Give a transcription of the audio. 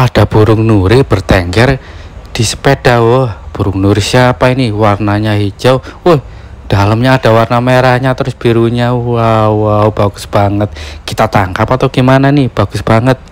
ada burung nuri bertengger di sepeda wah burung nuri siapa ini warnanya hijau wah dalamnya ada warna merahnya terus birunya wow wow bagus banget kita tangkap atau gimana nih bagus banget